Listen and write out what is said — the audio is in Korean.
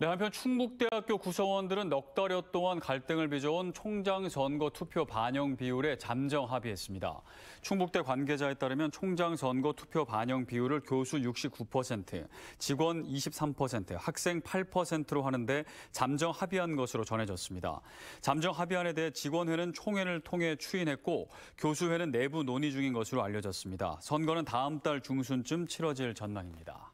네, 한편 충북대학교 구성원들은 넉 달여 동안 갈등을 빚어온 총장 선거 투표 반영 비율에 잠정 합의했습니다. 충북대 관계자에 따르면 총장 선거 투표 반영 비율을 교수 69%, 직원 23%, 학생 8%로 하는데 잠정 합의한 것으로 전해졌습니다. 잠정 합의안에 대해 직원회는 총회를 통해 추인했고 교수회는 내부 논의 중인 것으로 알려졌습니다. 선거는 다음 달 중순쯤 치러질 전망입니다.